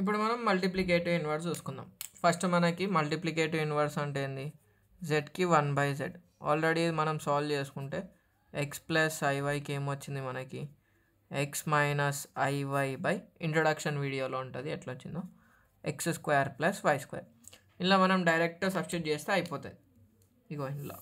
ఇప్పుడు మనం multiplicative inverse చూసుకుందాం ఫస్ట్ మనకి మల్టిప్లికేటివ్ ఇన్వర్స్ అంటే ఏంది జెడ్కి వన్ బై జెడ్ ఆల్రెడీ మనం సాల్వ్ చేసుకుంటే ఎక్స్ ప్లస్ ఐవైకి ఏమొచ్చింది మనకి X minus IY by introduction వీడియోలో ఉంటుంది ఎట్లా వచ్చిందో X square plus why square ఇలా మనం డైరెక్ట్ సబ్స్టిట్యూట్ చేస్తే అయిపోతుంది ఇగో ఇలా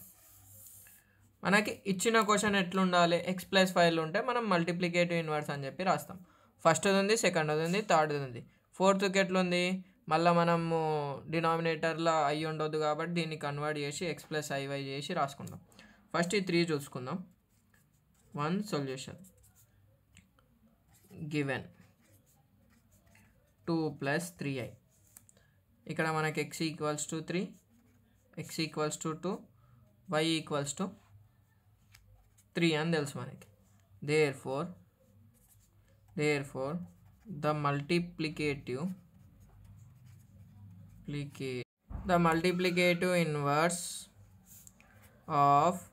మనకి ఇచ్చిన క్వశ్చన్ ఎట్లుండాలి ఎక్స్ ప్లస్ ఫైవ్లు ఉంటే మనం మల్టిప్లికేటివ్ ఇన్వర్స్ అని చెప్పి రాస్తాం ఫస్ట్ది ఉంది సెకండ్ది ఉంది థర్డ్ది ఉంది ఫోర్త్ ఉంది మళ్ళీ మనము డినామినేటర్లో ఐ ఉండొద్దు కాబట్టి దీన్ని కన్వర్ట్ చేసి ఎక్స్ ప్లస్ ఐవై చేసి రాసుకుందాం ఫస్ట్ ఈ త్రీ చూసుకుందాం one solution given two plus three i ఇక్కడ మనకి x equals to three x equals to two y equals to three అని తెలుసు మనకి therefore therefore the multiplicative the multiplicative inverse of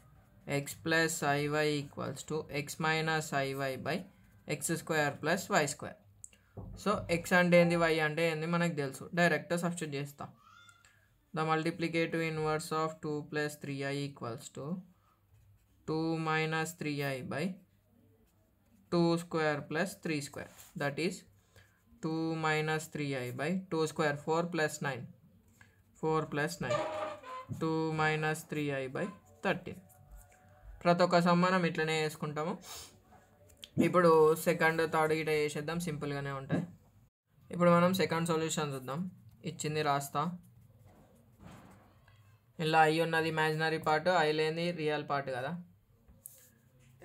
x plus iy equals to x minus iy by x square plus y square so x అంటే ఏంది y అంటే ఏంది మనకు తెలుసు direct substitute చేస్తా the multiplicative inverse of two plus three i equals to two minus three i by two square plus three square that is two minus three i by two square four plus nine four plus nine two minus three i by thirteen ప్రతి ఒక్క సమ్మానం ఇట్లనే వేసుకుంటాము ఇప్పుడు second third ఇట చేసేద్దాం సింపుల్గానే ఉంటాయి ఇప్పుడు మనం సెకండ్ సొల్యూషన్ చూద్దాం ఇచ్చింది రాస్తా ఇలా ఐ ఉన్నది ఇమాజినరీ పార్ట్ ఐ లేని రియల్ పార్ట్ కదా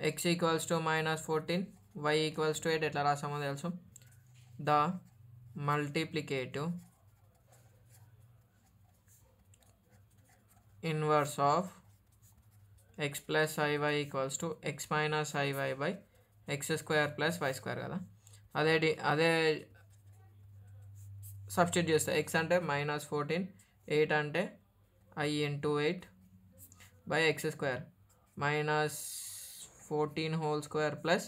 x equals to minus fourteen y equals to eight ఎట్లా రాసామో తెలుసు the multiplicative inverse of x plus i y equals to x minus IY by x square plus why square కదా అదే డి అదే substitute చేస్తే ఎక్స్ అంటే మైనస్ ఫోర్టీన్ ఎయిట్ అంటే i into eight by x square minus fourteen whole square plus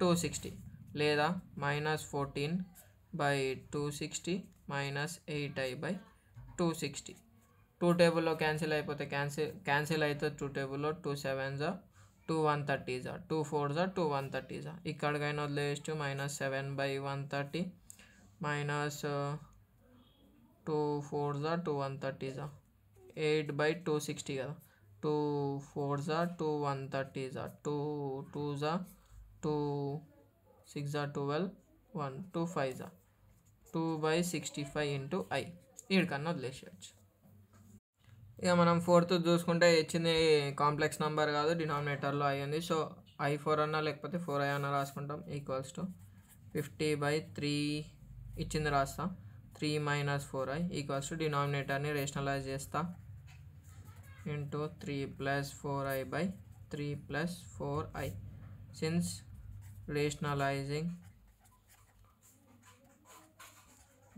two sixty लेदा minus forty by two sixty minus eighty by two sixty two table cancel cancel cancel two table two सैवनज two one थर्टीज two फोर्ज two one थर्टीजा इकड़कना वेस्ट minus seven by one thirty minus two फोर्ज two one थर्टीजा eight by two sixty कू फोर्ज टू वन थर्टीजा टू टूजा టూ సిక్స్ జా ట్వెల్వ్ వన్ టూ ఫైవ్ జా two by sixty five into i వీడికన్నా వదిలేసేయచ్చు ఇక మనం ఫోర్త్ చూసుకుంటే ఇచ్చింది కాంప్లెక్స్ నెంబర్ కాదు డినామినేటర్లో ఐ ఉంది సో ఐ ఫోర్ అన్నా లేకపోతే ఫోర్ ఐ అన్నా రాసుకుంటాం equals to fifty by three ఇచ్చింది రాస్తా three minus four i equals to డినామినేటర్ని రేషనలైజ్ చేస్తా into three plus four i by three plus four i since rationalizing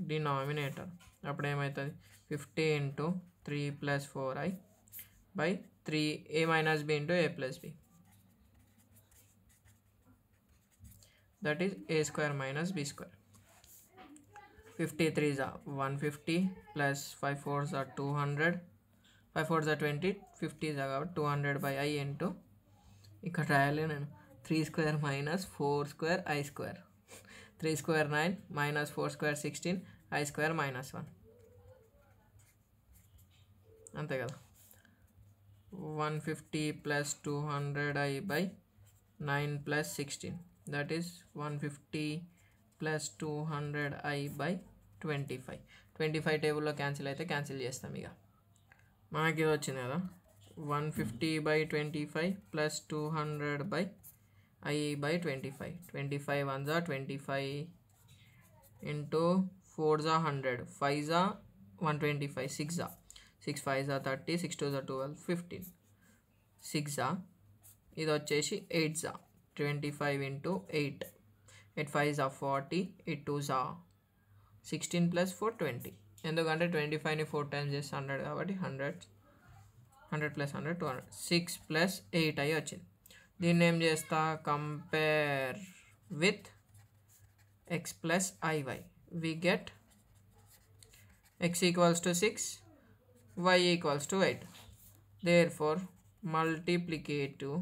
denominator अब fifty into three plus four i by three a minus b into a plus b that a square minus b square fifty three जा one fifty plus five four जो two hundred five four जो twenty fifty जो two hundred by ई into इक ट्रयल nine three square minus four square i square three square nine minus four square sixteen i square minus one అంతే కదా one fifty plus two hundred i by nine plus sixteen that is one fifty plus two hundred i by twenty five twenty five టేబుల్లో cancel అయితే cancel చేస్తాం ఇక మనకి ఇది వచ్చింది కదా one fifty by twenty five plus two hundred by i by twenty five twenty five one జా twenty five into four జా హండ్రెడ్ ఫైవ్ జా వన్ ట్వంటీ ఫైవ్ సిక్స్ జా సిక్స్ ఫైవ్ జా థర్టీ సిక్స్ టూ జా twelve fifteen six జా ఇది వచ్చేసి eight జా twenty five into eight eight five జా ఫార్టీ ఎయిట్ టూ జా సిక్స్టీన్ ప్లస్ ఫోర్ ట్వంటీ ఎందుకంటే ట్వంటీ ఫైవ్ని ఫోర్ టైమ్స్ చేస్తే హండ్రెడ్ కాబట్టి hundred hundred plus hundred two hundred six plus eight అయ్యి వచ్చింది దీన్ని ఏం చేస్తా compare with x plus i y we get x equals to six y equals to eight therefore multiplicative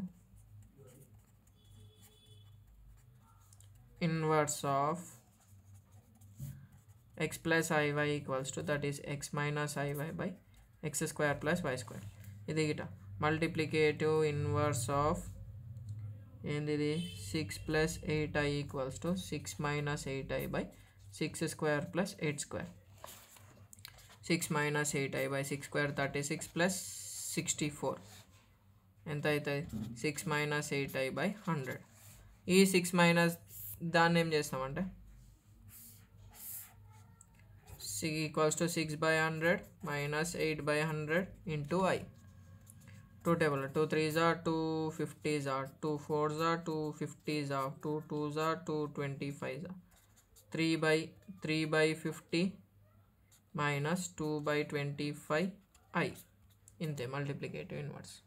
inverse of x plus iy equals to that is x minus iy by x square plus y square ఇది గిట multiplicative inverse of ఏంది six plus eight i equals to six minus eight i by six square plus eight square six minus eight i by six square thirty six plus sixty four ఎంత అవుతుంది six minus eight i by hundred ఈ six minus దాన్ని ఏం చేస్తామంటే equals to six by hundred minus eight by hundred into i 2 table 2 3s are 2 50s are 2 4s are 2 50s are 2 2s are 2 25s are 3 by 3 by 50 minus 2 by 25 i in the multiplicative inverse